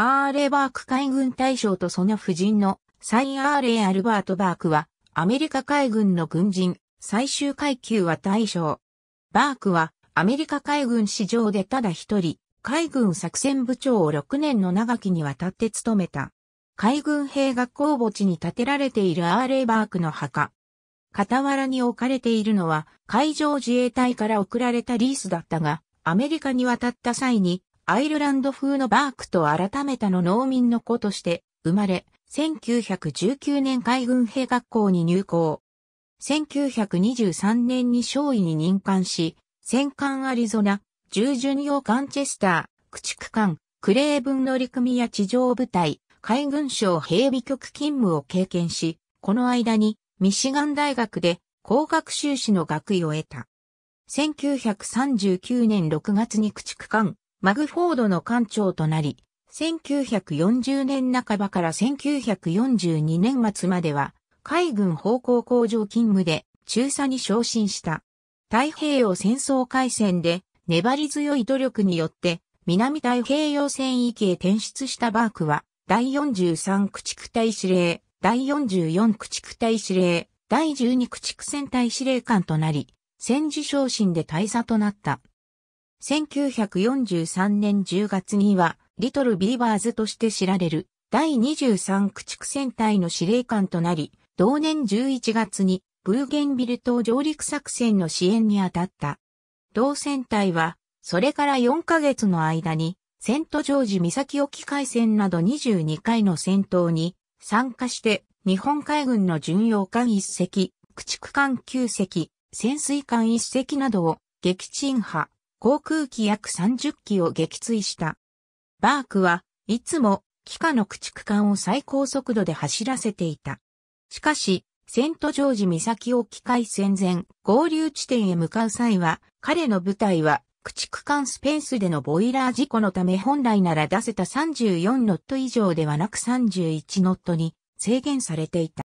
アーレ・バーク海軍大将とその夫人のサイ・アーレ・アルバート・バークはアメリカ海軍の軍人、最終階級は大将。バークはアメリカ海軍史上でただ一人、海軍作戦部長を6年の長きにわたって務めた。海軍兵学校墓地に建てられているアーレ・バークの墓。傍らに置かれているのは海上自衛隊から送られたリースだったが、アメリカに渡った際にアイルランド風のバークと改めたの農民の子として生まれ、1919年海軍兵学校に入校。1923年に少尉に任官し、戦艦アリゾナ、従順用ガンチェスター、駆逐艦、クレーブン乗組や地上部隊、海軍省兵備局勤務を経験し、この間にミシガン大学で工学修士の学位を得た。1939年6月に駆逐艦、マグフォードの艦長となり、1940年半ばから1942年末までは、海軍方向工場勤務で中佐に昇進した。太平洋戦争海戦で粘り強い努力によって南太平洋戦域へ転出したバークは第43駆逐隊司令、第44駆逐隊司令、第12駆逐戦隊司令官となり、戦時昇進で大佐となった。1943年10月には、リトルビーバーズとして知られる第23駆逐戦隊の司令官となり、同年11月にブーゲンビル島上陸作戦の支援に当たった。同戦隊は、それから4ヶ月の間に、セントジョージ岬沖海戦など22回の戦闘に参加して、日本海軍の巡洋艦1隻、駆逐艦9隻、潜水艦1隻などを撃沈破、航空機約30機を撃墜した。バークはいつも機下の駆逐艦を最高速度で走らせていた。しかし、セントジョージ岬沖海戦前、合流地点へ向かう際は、彼の部隊は駆逐艦スペースでのボイラー事故のため本来なら出せた34ノット以上ではなく31ノットに制限されていた。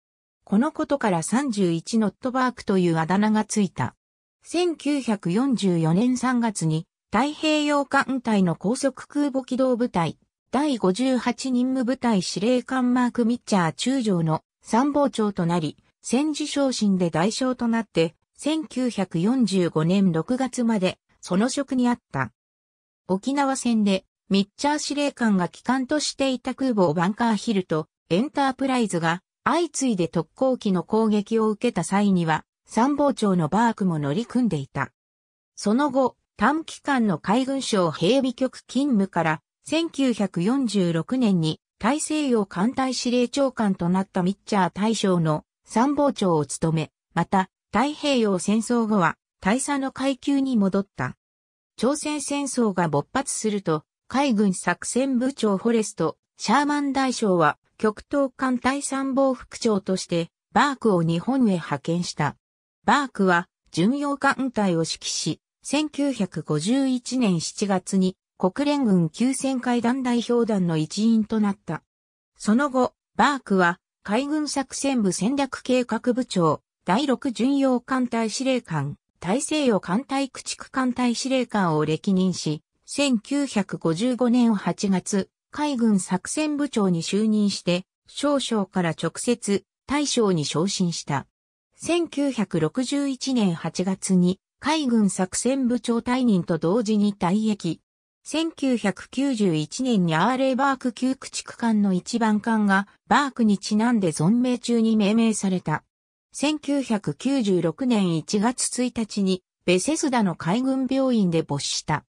このことから31ノットバークというあだ名がついた。1944年3月に太平洋艦隊の高速空母機動部隊第58任務部隊司令官マーク・ミッチャー中将の参謀長となり、戦時昇進で代償となって、1945年6月までその職にあった。沖縄戦でミッチャー司令官が機関としていた空母バンカーヒルとエンタープライズが相次いで特攻機の攻撃を受けた際には参謀長のバークも乗り組んでいた。その後、短期間の海軍省兵備局勤務から1946年に大西洋艦隊司令長官となったミッチャー大将の参謀長を務め、また太平洋戦争後は大佐の階級に戻った。朝鮮戦争が勃発すると海軍作戦部長フォレスト、シャーマン大将は極東艦隊参謀副長としてバークを日本へ派遣した。バークは巡洋艦隊を指揮し、1951年7月に国連軍9戦会団代表団の一員となった。その後、バークは海軍作戦部戦略計画部長、第6巡洋艦隊司令官、大西洋艦隊駆逐艦隊司令官を歴任し、1955年8月、海軍作戦部長に就任して、少将から直接大将に昇進した。1961年8月に海軍作戦部長退任と同時に退役。1991年にアーレーバーク旧駆逐艦の一番艦がバークにちなんで存命中に命名された。1996年1月1日にベセスダの海軍病院で没した。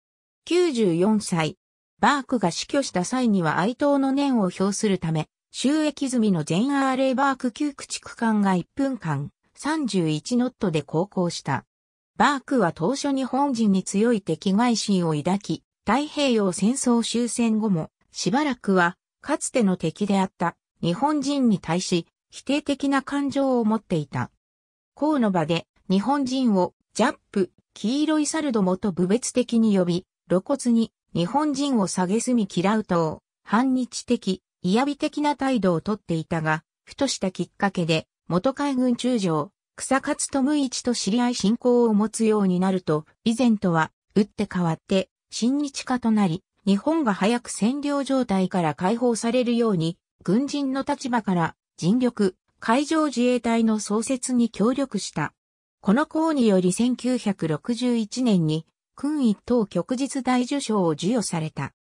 94歳。バークが死去した際には哀悼の念を表するため、収益済みの全アーレーバーク旧駆逐艦が1分間、31ノットで航行した。バークは当初日本人に強い敵外心を抱き、太平洋戦争終戦後も、しばらくは、かつての敵であった日本人に対し、否定的な感情を持っていた。こうの場で、日本人を、ジャップ、黄色いサルどもと部別的に呼び、露骨に、日本人を蔑み嫌うと、反日的、嫌味的な態度をとっていたが、ふとしたきっかけで、元海軍中将、草勝智一と知り合い信仰を持つようになると、以前とは、打って変わって、親日家となり、日本が早く占領状態から解放されるように、軍人の立場から尽力、海上自衛隊の創設に協力した。この功により1961年に、君一等旭日大受賞を授与された。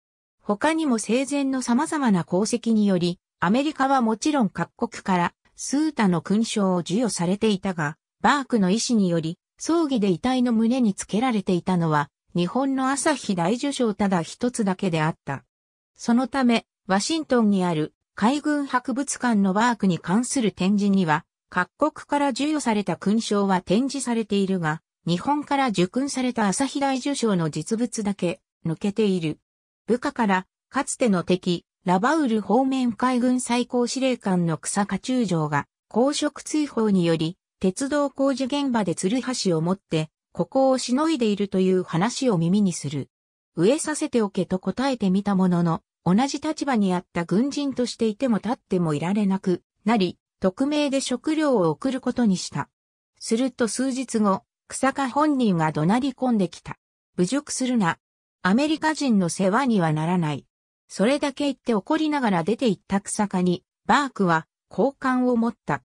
他にも生前の様々な功績により、アメリカはもちろん各国からスータの勲章を授与されていたが、バークの意思により、葬儀で遺体の胸につけられていたのは、日本の朝日大受賞ただ一つだけであった。そのため、ワシントンにある海軍博物館のバークに関する展示には、各国から授与された勲章は展示されているが、日本から受勲された朝日大受賞の実物だけ抜けている。部下から、かつての敵、ラバウル方面海軍最高司令官の草加中将が公職追放により、鉄道工事現場で鶴橋を持って、ここをしのいでいるという話を耳にする。植えさせておけと答えてみたものの、同じ立場にあった軍人としていても立ってもいられなくなり、匿名で食料を送ることにした。すると数日後、草加本人が怒鳴り込んできた。侮辱するな。アメリカ人の世話にはならない。それだけ言って怒りながら出て行った草加に、バークは、好感を持った。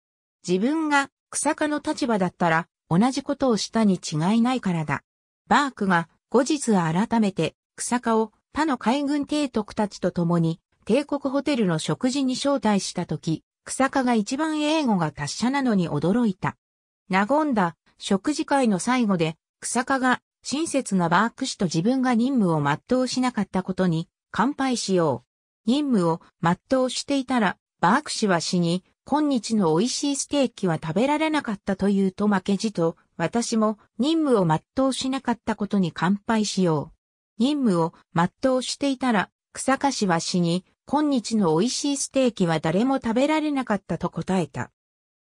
自分が草加の立場だったら、同じことをしたに違いないからだ。バークが、後日改めて、草加を他の海軍提督たちと共に、帝国ホテルの食事に招待したとき、草加が一番英語が達者なのに驚いた。和んだ食事会の最後で、草加が親切なバーク氏と自分が任務を全うしなかったことに乾杯しよう。任務を全うしていたら、バーク氏は死に、今日の美味しいステーキは食べられなかったというと負けじと、私も任務を全うしなかったことに乾杯しよう。任務を全うしていたら、草加氏は死に、今日の美味しいステーキは誰も食べられなかったと答えた。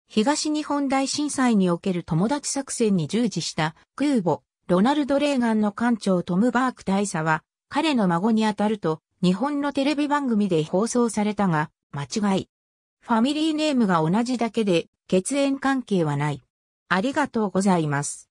東日本大震災における友達作戦に従事した空母、ロナルド・レーガンの艦長トム・バーク大佐は、彼の孫にあたると、日本のテレビ番組で放送されたが、間違い。ファミリーネームが同じだけで、血縁関係はない。ありがとうございます。